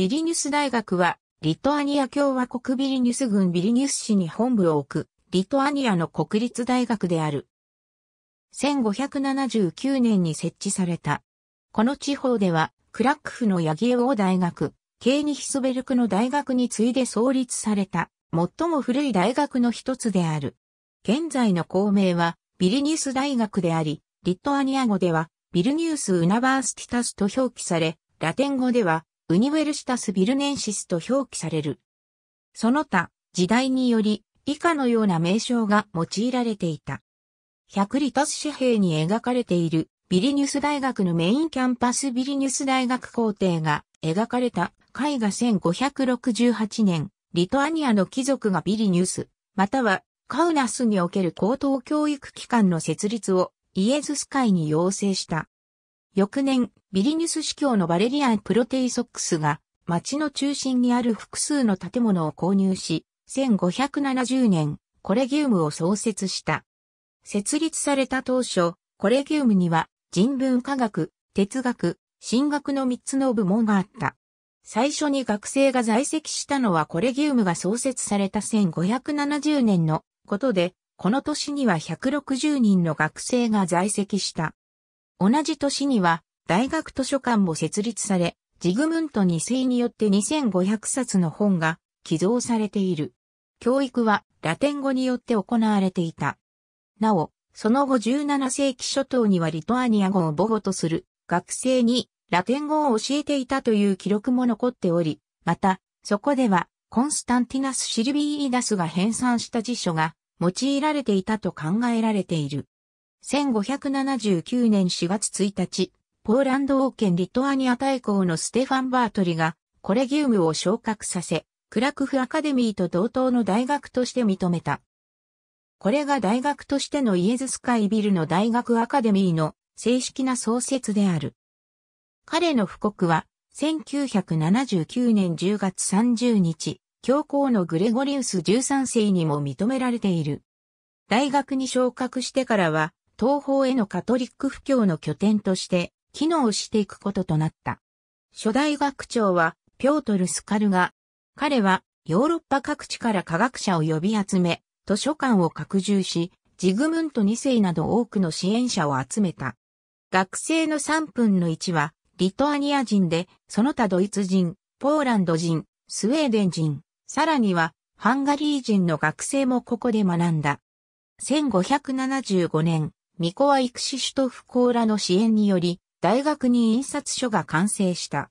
ビリニュス大学は、リトアニア共和国ビリニュス郡ビリニュス市に本部を置く、リトアニアの国立大学である。1579年に設置された。この地方では、クラックフのヤギエオ大学、ケーニヒスベルクの大学に次いで創立された、最も古い大学の一つである。現在の校名は、ビリニュス大学であり、リトアニア語では、ビルニュース・ウナバースティタスと表記され、ラテン語では、ウニウェルシタス・ビルネンシスと表記される。その他、時代により、以下のような名称が用いられていた。100リタス紙幣に描かれているビリニュス大学のメインキャンパスビリニュス大学校庭が描かれた絵画1568年、リトアニアの貴族がビリニュス、またはカウナスにおける高等教育機関の設立をイエズス会に要請した。翌年、ビリニュス司教のバレリアン・プロテイソックスが、町の中心にある複数の建物を購入し、1570年、コレギウムを創設した。設立された当初、コレギウムには人文科学、哲学、神学の3つの部門があった。最初に学生が在籍したのはコレギウムが創設された1570年のことで、この年には160人の学生が在籍した。同じ年には大学図書館も設立され、ジグムント2世によって2500冊の本が寄贈されている。教育はラテン語によって行われていた。なお、その後17世紀初頭にはリトアニア語を母語とする学生にラテン語を教えていたという記録も残っており、また、そこではコンスタンティナス・シルビーイダスが編纂した辞書が用いられていたと考えられている。1579年4月1日、ポーランド王権リトアニア大公のステファン・バートリが、コレギウムを昇格させ、クラクフアカデミーと同等の大学として認めた。これが大学としてのイエズスカイビルの大学アカデミーの正式な創設である。彼の布告は、1979年10月30日、教皇のグレゴリウス13世にも認められている。大学に昇格してからは、東方へのカトリック布教の拠点として機能していくこととなった。初代学長はピョートル・スカルガ。彼はヨーロッパ各地から科学者を呼び集め、図書館を拡充し、ジグムント2世など多くの支援者を集めた。学生の3分の1は、リトアニア人で、その他ドイツ人、ポーランド人、スウェーデン人、さらには、ハンガリー人の学生もここで学んだ。1575年、ミコワ・イクシシュトフコーラの支援により、大学に印刷所が完成した。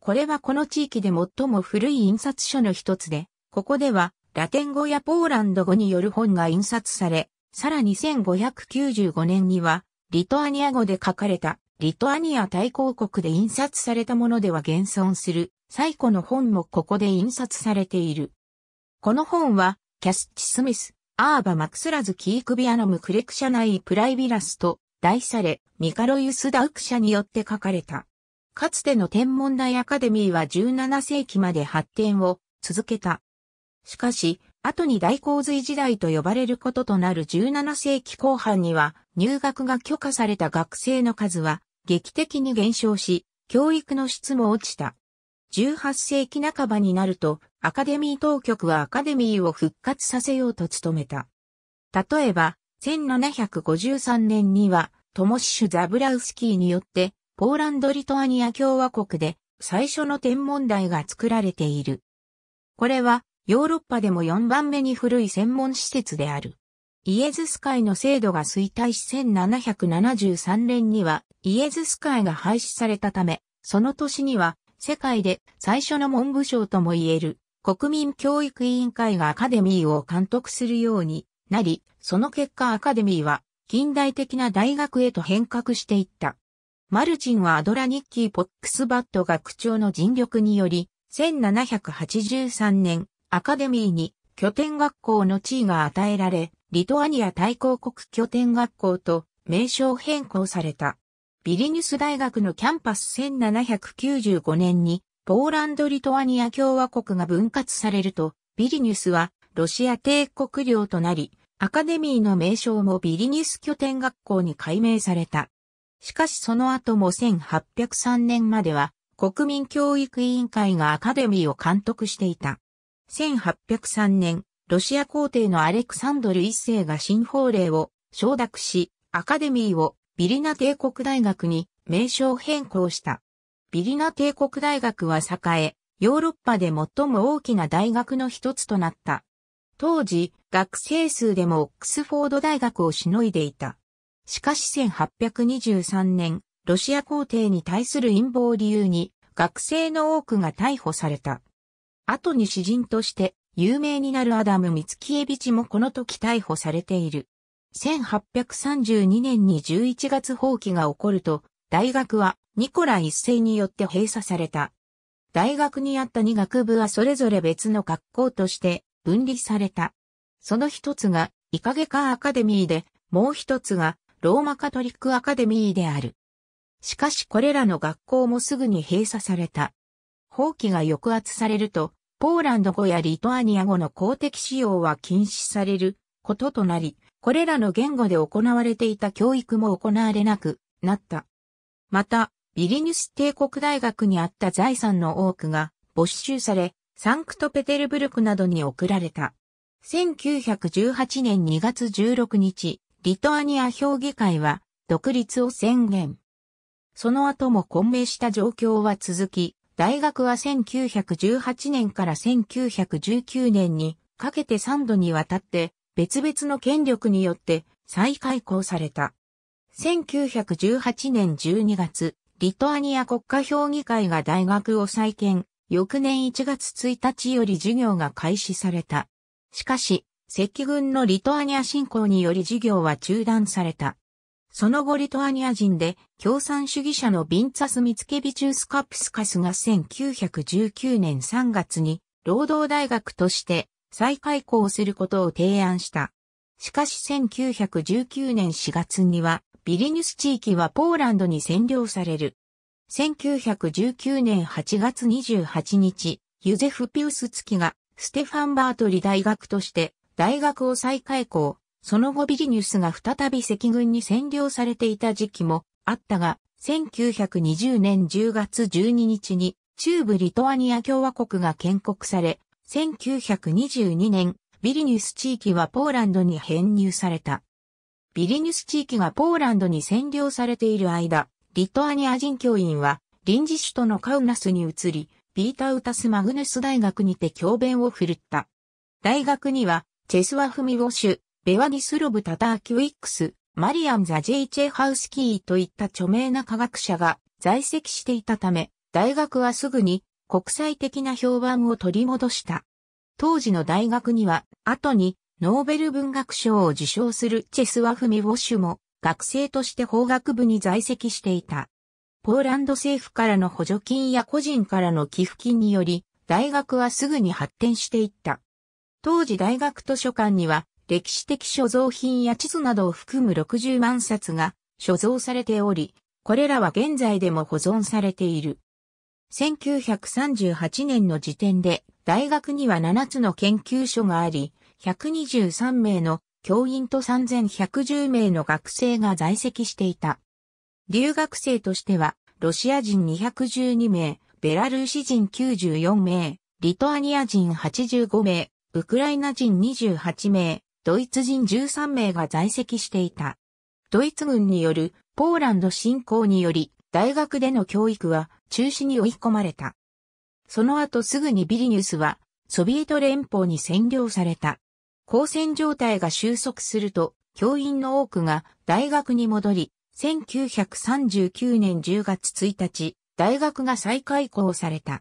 これはこの地域で最も古い印刷所の一つで、ここでは、ラテン語やポーランド語による本が印刷され、さらに1595年には、リトアニア語で書かれた、リトアニア大公国で印刷されたものでは現存する、最古の本もここで印刷されている。この本は、キャスチ・スミス、アーバマクスラズキークビアノムクレクシャナイプライビラスと題され、ミカロユス・ダウクシャによって書かれた。かつての天文台アカデミーは17世紀まで発展を続けた。しかし、後に大洪水時代と呼ばれることとなる17世紀後半には、入学が許可された学生の数は劇的に減少し、教育の質も落ちた。18世紀半ばになると、アカデミー当局はアカデミーを復活させようと努めた。例えば、1753年には、トモシュ・ザブラウスキーによって、ポーランド・リトアニア共和国で最初の天文台が作られている。これは、ヨーロッパでも4番目に古い専門施設である。イエズス会の制度が衰退し1773年にはイエズス会が廃止されたため、その年には世界で最初の文部省とも言える国民教育委員会がアカデミーを監督するようになり、その結果アカデミーは近代的な大学へと変革していった。マルチンはアドラニッキー・ポックスバット学長の尽力により、1783年、アカデミーに拠点学校の地位が与えられ、リトアニア大公国拠点学校と名称変更された。ビリニュス大学のキャンパス1795年にポーランド・リトアニア共和国が分割されると、ビリニュスはロシア帝国領となり、アカデミーの名称もビリニュス拠点学校に改名された。しかしその後も1803年までは国民教育委員会がアカデミーを監督していた。1803年、ロシア皇帝のアレクサンドル一世が新法令を承諾し、アカデミーをビリナ帝国大学に名称変更した。ビリナ帝国大学は栄え、ヨーロッパで最も大きな大学の一つとなった。当時、学生数でもオックスフォード大学をしのいでいた。しかし1823年、ロシア皇帝に対する陰謀を理由に、学生の多くが逮捕された。後に詩人として有名になるアダム・ミツキエビチもこの時逮捕されている。1832年に11月放棄が起こると、大学はニコラ一世によって閉鎖された。大学にあった2学部はそれぞれ別の学校として分離された。その一つがイカゲカアカデミーで、もう一つがローマカトリックアカデミーである。しかしこれらの学校もすぐに閉鎖された。法規が抑圧されると、ポーランド語やリトアニア語の公的使用は禁止されることとなり、これらの言語で行われていた教育も行われなくなった。また、ビリニュス帝国大学にあった財産の多くが没収され、サンクトペテルブルクなどに送られた。1918年2月16日、リトアニア評議会は独立を宣言。その後も混迷した状況は続き、大学は1918年から1919年にかけて3度にわたって別々の権力によって再開校された。1918年12月、リトアニア国家評議会が大学を再建、翌年1月1日より授業が開始された。しかし、赤軍のリトアニア侵攻により授業は中断された。その後リトアニア人で共産主義者のビンツァス・ミツケビチュース・カプスカスが1919年3月に労働大学として再開校することを提案した。しかし1919年4月には、ビリニュス地域はポーランドに占領される。1919年8月28日、ユゼフ・ピウス月がステファン・バートリ大学として大学を再開校、その後ビリニュスが再び赤軍に占領されていた時期もあったが、1920年10月12日に中部リトアニア共和国が建国され、1922年ビリニュス地域はポーランドに編入された。ビリニュス地域がポーランドに占領されている間、リトアニア人教員は臨時首都のカウナスに移り、ピーター・ウタス・マグヌス大学にて教鞭を振るった。大学には、チェスワフミウォシュ、ベワニスロブ・タター・キュイックス、マリアン・ザ・ジェイ・チェハウスキーといった著名な科学者が在籍していたため、大学はすぐに国際的な評判を取り戻した。当時の大学には、後にノーベル文学賞を受賞するチェスワフミ・ウォッシュも学生として法学部に在籍していた。ポーランド政府からの補助金や個人からの寄付金により、大学はすぐに発展していった。当時大学図書館には歴史的所蔵品や地図などを含む60万冊が所蔵されており、これらは現在でも保存されている。1938年の時点で大学には7つの研究所があり、123名の教員と3110名の学生が在籍していた。留学生としては、ロシア人212名、ベラルーシ人94名、リトアニア人85名、ウクライナ人28名、ドイツ人13名が在籍していた。ドイツ軍によるポーランド侵攻により、大学での教育は中止に追い込まれた。その後すぐにビリニュスはソビエト連邦に占領された。交戦状態が収束すると、教員の多くが大学に戻り、1939年10月1日、大学が再開校された。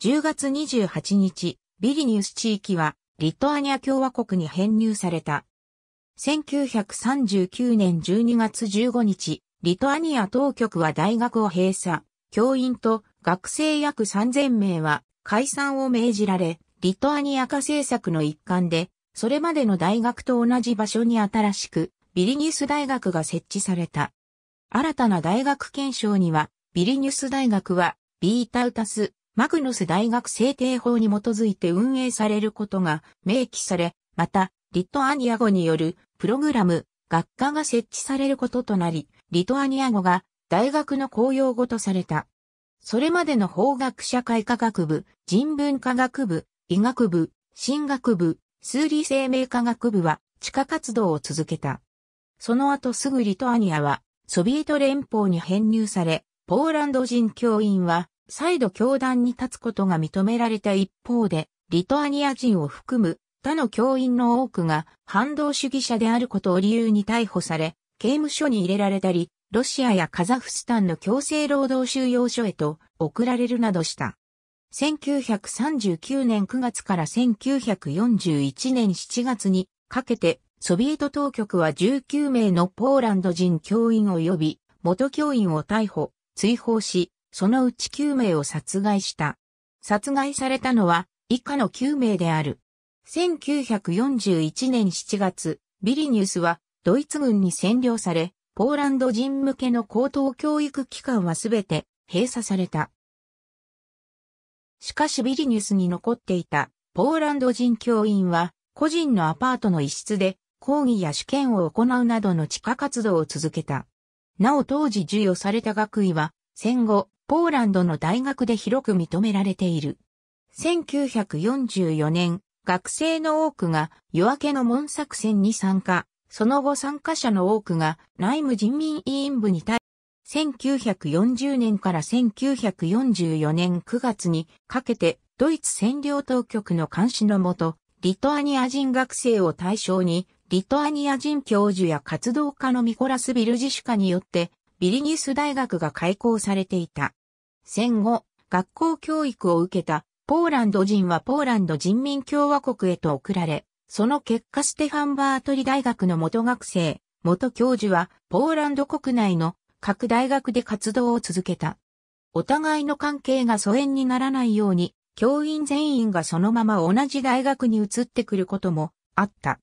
10月28日、ビリニュス地域はリトアニア共和国に編入された。1939年12月15日、リトアニア当局は大学を閉鎖。教員と学生約3000名は解散を命じられ、リトアニア化政策の一環で、それまでの大学と同じ場所に新しく、ビリニュス大学が設置された。新たな大学憲章には、ビリニュス大学は、ビータウタス、マグノス大学制定法に基づいて運営されることが明記され、また、リトアニア語によるプログラム、学科が設置されることとなり、リトアニア語が大学の公用語とされた。それまでの法学社会科学部、人文科学部、医学部、進学部、数理生命科学部は地下活動を続けた。その後すぐリトアニアはソビエト連邦に編入され、ポーランド人教員は再度教団に立つことが認められた一方で、リトアニア人を含む他の教員の多くが反動主義者であることを理由に逮捕され、刑務所に入れられたり、ロシアやカザフスタンの強制労働収容所へと送られるなどした。1939年9月から1941年7月にかけてソビエト当局は19名のポーランド人教員及び元教員を逮捕、追放し、そのうち9名を殺害した。殺害されたのは以下の9名である。1941年7月、ビリニュスはドイツ軍に占領され、ポーランド人向けの高等教育機関はすべて閉鎖された。しかしビリニュスに残っていたポーランド人教員は個人のアパートの一室で講義や試験を行うなどの地下活動を続けた。なお当時授与された学位は戦後ポーランドの大学で広く認められている。1944年学生の多くが夜明けの門作戦に参加。その後参加者の多くが内務人民委員部に対、1940年から1944年9月にかけてドイツ占領当局の監視のもと、リトアニア人学生を対象に、リトアニア人教授や活動家のミコラス・ビルジシュカによって、ビリニス大学が開校されていた。戦後、学校教育を受けたポーランド人はポーランド人民共和国へと送られ、その結果ステファン・バートリ大学の元学生、元教授は、ポーランド国内の各大学で活動を続けた。お互いの関係が疎遠にならないように、教員全員がそのまま同じ大学に移ってくることもあった。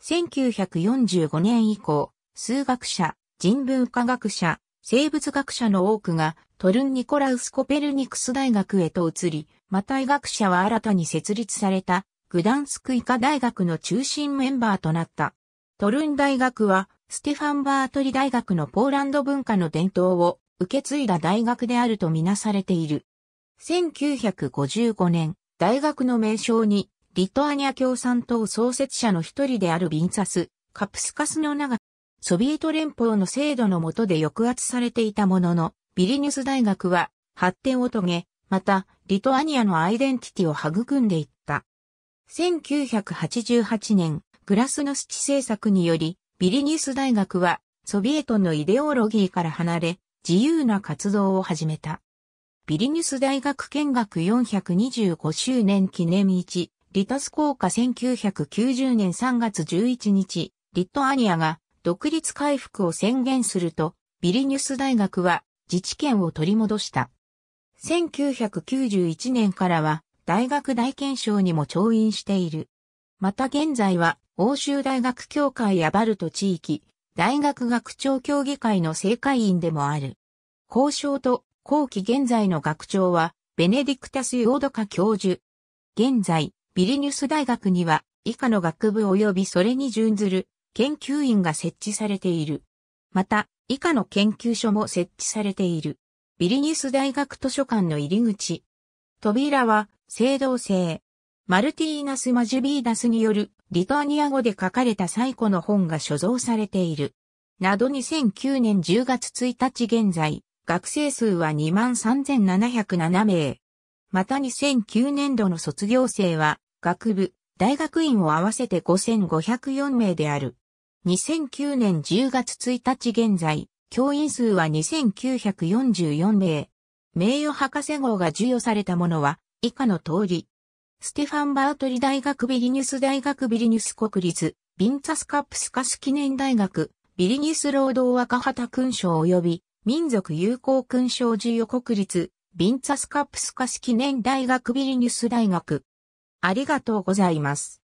1945年以降、数学者、人文科学者、生物学者の多くがトルン・ニコラウス・コペルニクス大学へと移り、また医学者は新たに設立されたグダンスク医科大学の中心メンバーとなった。トルン大学は、ステファン・バートリ大学のポーランド文化の伝統を受け継いだ大学であるとみなされている。1955年、大学の名称に、リトアニア共産党創設者の一人であるビンサス、カプスカスの名が、ソビエト連邦の制度の下で抑圧されていたものの、ビリニュス大学は発展を遂げ、また、リトアニアのアイデンティティを育んでいっ1988年、グラスノスチ政策により、ビリニュス大学は、ソビエトのイデオロギーから離れ、自由な活動を始めた。ビリニュス大学見学425周年記念1、リタス効果1990年3月11日、リトアニアが独立回復を宣言すると、ビリニュス大学は自治権を取り戻した。1991年からは大学大憲章にも調印している。また現在は欧州大学協会やバルト地域、大学学長協議会の正会員でもある。交渉と後期現在の学長は、ベネディクタス・ヨードカ教授。現在、ビリニュス大学には、以下の学部及びそれに準ずる研究員が設置されている。また、以下の研究所も設置されている。ビリニュス大学図書館の入り口。扉は青銅製。マルティーナス・マジュビーダスによるリトアニア語で書かれた最古の本が所蔵されている。など2009年10月1日現在、学生数は23,707名。また2009年度の卒業生は、学部、大学院を合わせて5,504名である。2009年10月1日現在、教員数は2,944名。名誉博士号が授与されたものは、以下の通り。ステファン・バートリ大学ビリニュス大学ビリニュス国立、ビンツァスカップスカス記念大学、ビリニュス労働若旗勲章及び、民族友好勲章授与国立、ビンツァスカップスカス記念大学ビリニュス大学。ありがとうございます。